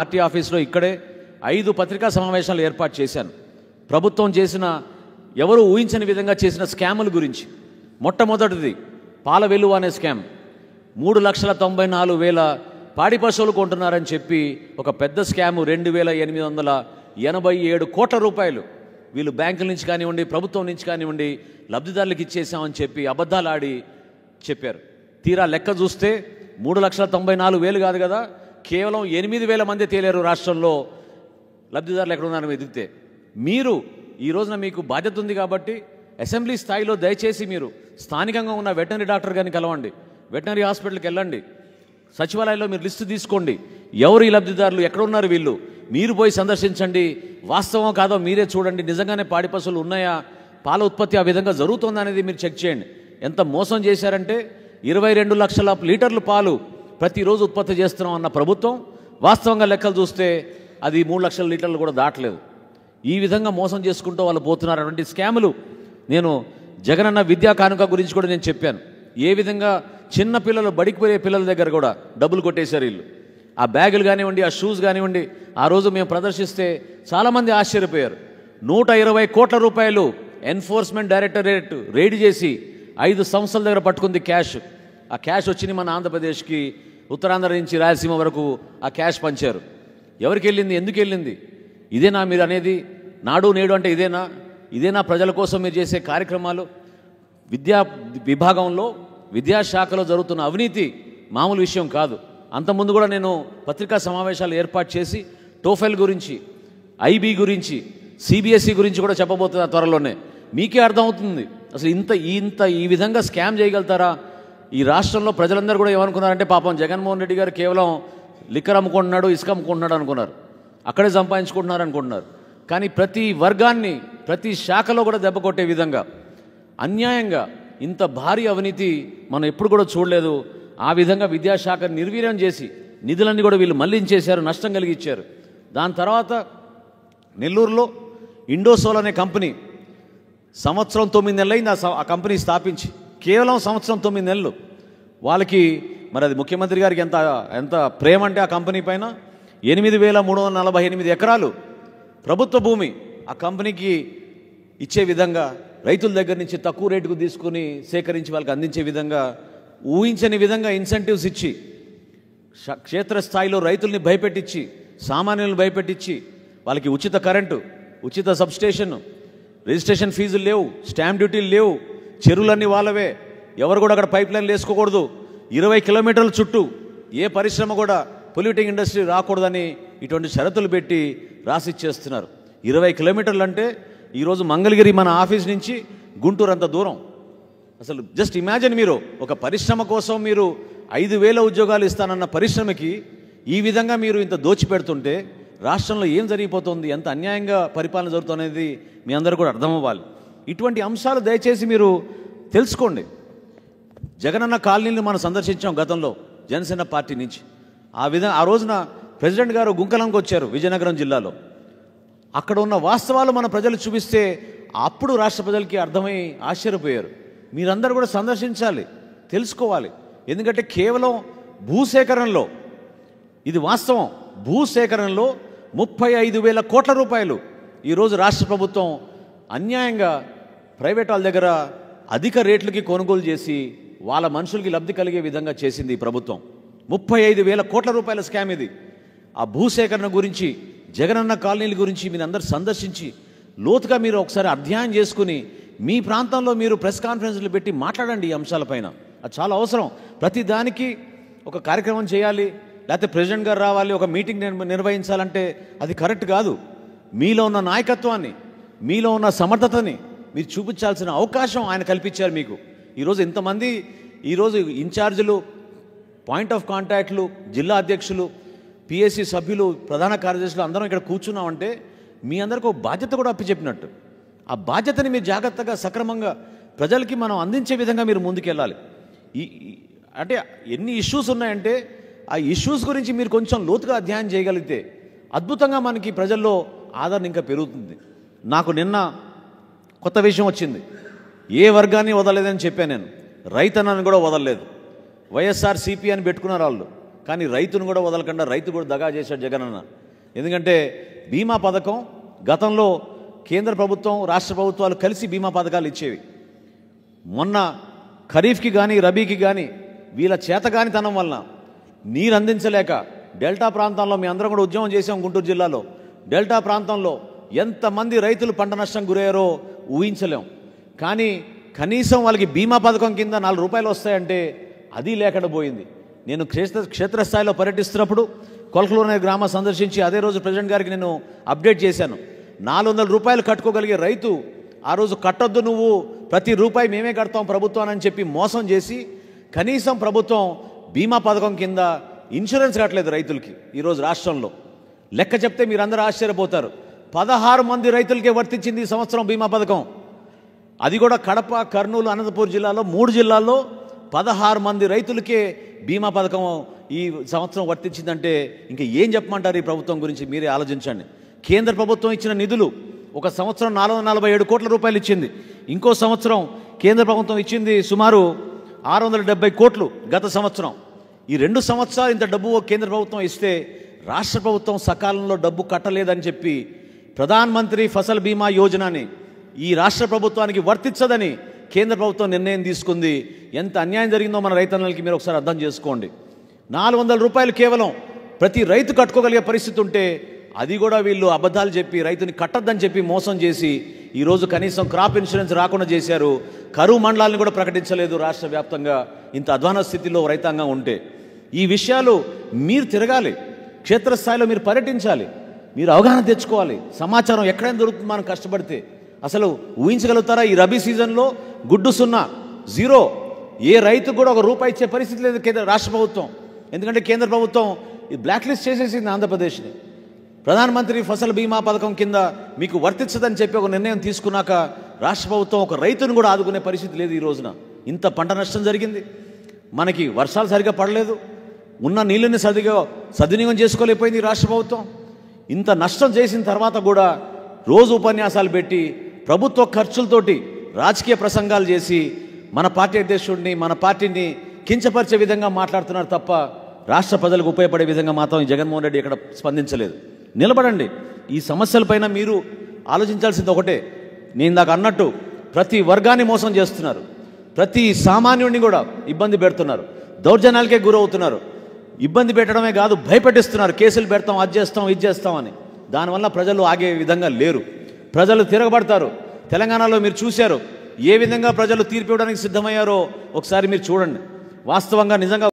party ఆఫీస్లో ఇక్కడే ఐదు పత్రికా సమావేశాలు ఏర్పాటు చేశాను ప్రభుత్వం చేసిన ఎవరు ఊహించని విధంగా చేసిన స్కాముల గురించి మొట్టమొదటిది పాల వెలువ అనే స్కామ్ మూడు లక్షల తొంభై నాలుగు వేల పాడి పశువులు కొంటున్నారని చెప్పి ఒక పెద్ద స్కాము రెండు వేల ఎనిమిది వందల ఎనభై ఏడు కోట్ల రూపాయలు వీళ్ళు బ్యాంకుల నుంచి కానివ్వండి ప్రభుత్వం నుంచి కానివ్వండి లబ్ధిదారులకు ఇచ్చేసామని చెప్పి అబద్ధాలు ఆడి చెప్పారు తీరా లెక్క చూస్తే మూడు లక్షల తొంభై నాలుగు వేలు కాదు కదా కేవలం ఎనిమిది వేల మంది తేలేరు రాష్ట్రంలో లబ్ధిదారులు ఎక్కడ ఉన్నారని ఎదిగితే మీరు ఈ రోజున మీకు బాధ్యత ఉంది కాబట్టి అసెంబ్లీ స్థాయిలో దయచేసి మీరు స్థానికంగా ఉన్న వెటనరీ డాక్టర్ గారిని కలవండి వెటనరీ హాస్పిటల్కి వెళ్ళండి సచివాలయంలో మీరు లిస్టు తీసుకోండి ఎవరు ఈ లబ్ధిదారులు ఎక్కడ ఉన్నారు వీళ్ళు మీరు పోయి సందర్శించండి వాస్తవం కాదో మీరే చూడండి నిజంగానే పాడి పశువులు ఉన్నాయా పాల ఉత్పత్తి ఆ విధంగా జరుగుతుందనేది మీరు చెక్ చేయండి ఎంత మోసం చేశారంటే ఇరవై రెండు లక్షల లీటర్లు పాలు ప్రతిరోజు ఉత్పత్తి చేస్తున్నాం అన్న ప్రభుత్వం వాస్తవంగా లెక్కలు చూస్తే అది మూడు లక్షల లీటర్లు కూడా దాటలేదు ఈ విధంగా మోసం చేసుకుంటూ వాళ్ళు పోతున్నారు అటువంటి స్కాములు నేను జగనన్న విద్యా కానుక గురించి కూడా నేను చెప్పాను ఏ విధంగా చిన్న పిల్లలు బడికి పోయే పిల్లల దగ్గర కూడా డబ్బులు కొట్టేశారు వీళ్ళు ఆ బ్యాగులు కానివ్వండి ఆ షూస్ కానివ్వండి ఆ రోజు మేము ప్రదర్శిస్తే చాలామంది ఆశ్చర్యపోయారు నూట ఇరవై కోట్ల రూపాయలు ఎన్ఫోర్స్మెంట్ డైరెక్టరేట్ రెడీ చేసి ఐదు సంస్థల దగ్గర పట్టుకుంది క్యాష్ ఆ క్యాష్ వచ్చింది మన ఆంధ్రప్రదేశ్కి ఉత్తరాంధ్ర నుంచి రాయలసీమ వరకు ఆ క్యాష్ పంచారు ఎవరికి వెళ్ళింది ఎందుకు వెళ్ళింది ఇదేనా మీరు అనేది నాడు నేడు అంటే ఇదేనా ఇదేనా ప్రజల కోసం మీరు చేసే కార్యక్రమాలు విద్యా విభాగంలో విద్యాశాఖలో జరుగుతున్న అవినీతి మామూలు విషయం కాదు అంతకుముందు కూడా నేను పత్రికా సమావేశాలు ఏర్పాటు చేసి టోఫెల్ గురించి ఐబీ గురించి సిబిఎస్ఈ గురించి కూడా చెప్పబోతున్నా త్వరలోనే మీకే అర్థమవుతుంది అసలు ఇంత ఇంత ఈ విధంగా స్కామ్ చేయగలుగుతారా ఈ రాష్ట్రంలో ప్రజలందరూ కూడా ఏమనుకున్నారంటే పాపం జగన్మోహన్ రెడ్డి గారు కేవలం లిక్కర్ అమ్ముకుంటున్నాడు ఇసుక అమ్ముకుంటున్నాడు అనుకున్నారు అక్కడే సంపాదించుకుంటున్నారు అనుకుంటున్నారు కానీ ప్రతి వర్గాన్ని ప్రతి శాఖలో కూడా దెబ్బ కొట్టే విధంగా అన్యాయంగా ఇంత భారీ అవినీతి మనం ఎప్పుడు కూడా చూడలేదు ఆ విధంగా విద్యాశాఖ నిర్వీర్యం చేసి నిధులన్నీ కూడా వీళ్ళు మళ్లించేశారు నష్టం కలిగించారు దాని తర్వాత నెల్లూరులో ఇండోసోల్ అనే కంపెనీ సంవత్సరం తొమ్మిది నెలలైంది ఆ కంపెనీ స్థాపించి కేవలం సంవత్సరం తొమ్మిది నెలలు వాళ్ళకి మరి అది ముఖ్యమంత్రి గారికి ఎంత ఎంత ప్రేమ అంటే ఆ కంపెనీ పైన ఎనిమిది వేల మూడు వందల నలభై ఎనిమిది ఎకరాలు ప్రభుత్వ భూమి ఆ కంపెనీకి ఇచ్చే విధంగా రైతుల దగ్గర నుంచి తక్కువ రేటుకు తీసుకుని సేకరించి వాళ్ళకి అందించే విధంగా ఊహించని విధంగా ఇన్సెంటివ్స్ ఇచ్చి క్షేత్రస్థాయిలో రైతుల్ని భయపెట్టించి సామాన్యులను భయపెట్టించి వాళ్ళకి ఉచిత కరెంటు ఉచిత సబ్స్టేషన్ రిజిస్ట్రేషన్ ఫీజులు లేవు స్టాంప్ డ్యూటీలు లేవు చెరువులన్నీ వాళ్ళవే ఎవరు కూడా అక్కడ పైప్ లైన్లు వేసుకోకూడదు ఇరవై కిలోమీటర్ల చుట్టూ ఏ పరిశ్రమ కూడా పొల్యూటింగ్ ఇండస్ట్రీ రాకూడదని ఇటువంటి షరతులు పెట్టి రాసిచ్చేస్తున్నారు ఇరవై కిలోమీటర్లు అంటే ఈరోజు మంగళగిరి మన ఆఫీస్ నుంచి గుంటూరు అంత దూరం అసలు జస్ట్ ఇమాజిన్ మీరు ఒక పరిశ్రమ కోసం మీరు ఐదు వేల ఉద్యోగాలు ఇస్తానన్న పరిశ్రమకి ఈ విధంగా మీరు ఇంత దోచిపెడుతుంటే రాష్ట్రంలో ఏం జరిగిపోతుంది ఎంత అన్యాయంగా పరిపాలన అనేది మీ అందరూ కూడా అర్థమవ్వాలి ఇటువంటి అంశాలు దయచేసి మీరు తెలుసుకోండి జగనన్న కాలనీని మనం సందర్శించాం గతంలో జనసేన పార్టీ నుంచి ఆ విధంగా ఆ రోజున ప్రెసిడెంట్ గారు గుంకలంకి వచ్చారు విజయనగరం జిల్లాలో అక్కడ ఉన్న వాస్తవాలు మన ప్రజలు చూపిస్తే అప్పుడు రాష్ట్ర ప్రజలకి అర్థమై ఆశ్చర్యపోయారు మీరందరూ కూడా సందర్శించాలి తెలుసుకోవాలి ఎందుకంటే కేవలం భూసేకరణలో ఇది వాస్తవం భూసేకరణలో ముప్పై ఐదు వేల కోట్ల రూపాయలు ఈరోజు రాష్ట్ర ప్రభుత్వం అన్యాయంగా ప్రైవేట్ వాళ్ళ దగ్గర అధిక రేట్లకి కొనుగోలు చేసి వాళ్ళ మనుషులకి లబ్ధి కలిగే విధంగా చేసింది ఈ ప్రభుత్వం ముప్పై ఐదు వేల కోట్ల రూపాయల స్కామ్ ఇది ఆ భూసేకరణ గురించి జగనన్న కాలనీల గురించి మీరు అందరు సందర్శించి లోతుగా మీరు ఒకసారి అధ్యయనం చేసుకుని మీ ప్రాంతంలో మీరు ప్రెస్ కాన్ఫరెన్స్లు పెట్టి మాట్లాడండి ఈ అంశాలపైన అది చాలా అవసరం ప్రతి దానికి ఒక కార్యక్రమం చేయాలి లేకపోతే ప్రెసిడెంట్ గారు రావాలి ఒక మీటింగ్ నిర్వహించాలంటే అది కరెక్ట్ కాదు మీలో ఉన్న నాయకత్వాన్ని మీలో ఉన్న సమర్థతని మీరు చూపించాల్సిన అవకాశం ఆయన కల్పించారు మీకు ఈరోజు ఇంతమంది ఈరోజు ఇన్ఛార్జీలు పాయింట్ ఆఫ్ కాంటాక్ట్లు జిల్లా అధ్యక్షులు పిఎస్సి సభ్యులు ప్రధాన కార్యదర్శులు అందరం ఇక్కడ కూర్చున్నామంటే మీ అందరికీ ఒక బాధ్యత కూడా అప్పచెప్పినట్టు ఆ బాధ్యతని మీరు జాగ్రత్తగా సక్రమంగా ప్రజలకి మనం అందించే విధంగా మీరు ముందుకెళ్ళాలి ఈ అంటే ఎన్ని ఇష్యూస్ ఉన్నాయంటే ఆ ఇష్యూస్ గురించి మీరు కొంచెం లోతుగా అధ్యయనం చేయగలిగితే అద్భుతంగా మనకి ప్రజల్లో ఆదరణ ఇంకా పెరుగుతుంది నాకు నిన్న కొత్త విషయం వచ్చింది ఏ వర్గాన్ని వదలలేదని చెప్పాను నేను రైతన్నని కూడా వదలలేదు వైఎస్ఆర్ సిపి అని పెట్టుకున్నారు వాళ్ళు కానీ రైతును కూడా వదలకుండా రైతు కూడా దగా చేశాడు జగన్ అన్న ఎందుకంటే బీమా పథకం గతంలో కేంద్ర ప్రభుత్వం రాష్ట్ర ప్రభుత్వాలు కలిసి బీమా పథకాలు ఇచ్చేవి మొన్న ఖరీఫ్కి కానీ రబీకి కానీ వీళ్ళ చేతగానితనం వలన నీరు అందించలేక డెల్టా ప్రాంతంలో మీ అందరం కూడా ఉద్యమం చేసాం గుంటూరు జిల్లాలో డెల్టా ప్రాంతంలో ఎంతమంది రైతులు పంట నష్టం గురయ్యారో ఊహించలేం కానీ కనీసం వాళ్ళకి బీమా పథకం కింద నాలుగు రూపాయలు వస్తాయంటే అది లేకుండా పోయింది నేను క్షేత్ర క్షేత్రస్థాయిలో పర్యటిస్తున్నప్పుడు కొలకలూరు గ్రామం సందర్శించి అదే రోజు ప్రెసిడెంట్ గారికి నేను అప్డేట్ చేశాను నాలుగు వందల రూపాయలు కట్టుకోగలిగే రైతు ఆ రోజు కట్టొద్దు నువ్వు ప్రతి రూపాయి మేమే కడతాం ప్రభుత్వం అని చెప్పి మోసం చేసి కనీసం ప్రభుత్వం బీమా పథకం కింద ఇన్సూరెన్స్ కట్టలేదు రైతులకి ఈరోజు రాష్ట్రంలో లెక్క చెప్తే మీరందరూ ఆశ్చర్యపోతారు పదహారు మంది రైతులకే వర్తించింది ఈ సంవత్సరం బీమా పథకం అది కూడా కడప కర్నూలు అనంతపూర్ జిల్లాలో మూడు జిల్లాల్లో పదహారు మంది రైతులకే బీమా పథకం ఈ సంవత్సరం వర్తించిందంటే ఇంకా ఏం చెప్పమంటారు ఈ ప్రభుత్వం గురించి మీరే ఆలోచించండి కేంద్ర ప్రభుత్వం ఇచ్చిన నిధులు ఒక సంవత్సరం నాలుగు నలభై ఏడు కోట్ల రూపాయలు ఇచ్చింది ఇంకో సంవత్సరం కేంద్ర ప్రభుత్వం ఇచ్చింది సుమారు ఆరు వందల డెబ్బై కోట్లు గత సంవత్సరం ఈ రెండు సంవత్సరాలు ఇంత డబ్బు కేంద్ర ప్రభుత్వం ఇస్తే రాష్ట్ర ప్రభుత్వం సకాలంలో డబ్బు కట్టలేదని చెప్పి ప్రధాన్ మంత్రి ఫసల్ బీమా యోజనని ఈ రాష్ట్ర ప్రభుత్వానికి వర్తించదని కేంద్ర ప్రభుత్వం నిర్ణయం తీసుకుంది ఎంత అన్యాయం జరిగిందో మన రైతన్నలకి మీరు ఒకసారి అర్థం చేసుకోండి నాలుగు వందల రూపాయలు కేవలం ప్రతి రైతు కట్టుకోగలిగే పరిస్థితి ఉంటే అది కూడా వీళ్ళు అబద్ధాలు చెప్పి రైతుని కట్టద్దని చెప్పి మోసం చేసి ఈరోజు కనీసం క్రాప్ ఇన్సూరెన్స్ రాకుండా చేశారు కరువు మండలాలను కూడా ప్రకటించలేదు రాష్ట్ర వ్యాప్తంగా ఇంత అధ్వాన స్థితిలో రైతాంగం ఉంటే ఈ విషయాలు మీరు తిరగాలి క్షేత్రస్థాయిలో మీరు పర్యటించాలి మీరు అవగాహన తెచ్చుకోవాలి సమాచారం ఎక్కడైనా దొరుకుతుంది మనం కష్టపడితే అసలు ఊహించగలుగుతారా ఈ రబీ సీజన్లో గుడ్డు సున్నా జీరో ఏ రైతు కూడా ఒక రూపాయి ఇచ్చే పరిస్థితి లేదు కేంద్ర రాష్ట్ర ప్రభుత్వం ఎందుకంటే కేంద్ర ప్రభుత్వం ఈ బ్లాక్ లిస్ట్ చేసేసింది ఆంధ్రప్రదేశ్ని ప్రధానమంత్రి ఫసల్ బీమా పథకం కింద మీకు వర్తించదని చెప్పి ఒక నిర్ణయం తీసుకున్నాక రాష్ట్ర ప్రభుత్వం ఒక రైతును కూడా ఆదుకునే పరిస్థితి లేదు ఈ రోజున ఇంత పంట నష్టం జరిగింది మనకి వర్షాలు సరిగ్గా పడలేదు ఉన్న నీళ్ళని సరిగా సద్వినియోగం చేసుకోలేకపోయింది రాష్ట్ర ప్రభుత్వం ఇంత నష్టం చేసిన తర్వాత కూడా రోజు ఉపన్యాసాలు పెట్టి ప్రభుత్వ ఖర్చులతోటి రాజకీయ ప్రసంగాలు చేసి మన పార్టీ అధ్యక్షుడిని మన పార్టీని కించపరిచే విధంగా మాట్లాడుతున్నారు తప్ప రాష్ట్ర ప్రజలకు ఉపయోగపడే విధంగా మాత్రం జగన్మోహన్ రెడ్డి ఇక్కడ స్పందించలేదు నిలబడండి ఈ సమస్యలపైన మీరు ఆలోచించాల్సింది ఒకటే నేను నాకు అన్నట్టు ప్రతి వర్గాన్ని మోసం చేస్తున్నారు ప్రతి సామాన్యుడిని కూడా ఇబ్బంది పెడుతున్నారు దౌర్జన్యాలకే గురవుతున్నారు ఇబ్బంది పెట్టడమే కాదు భయపెట్టిస్తున్నారు కేసులు పెడతాం అది చేస్తాం ఇది చేస్తామని దానివల్ల ప్రజలు ఆగే విధంగా లేరు ప్రజలు తిరగబడతారు తెలంగాణలో మీరు చూశారు ఏ విధంగా ప్రజలు తీర్పు ఇవ్వడానికి సిద్ధమయ్యారో ఒకసారి మీరు చూడండి వాస్తవంగా నిజంగా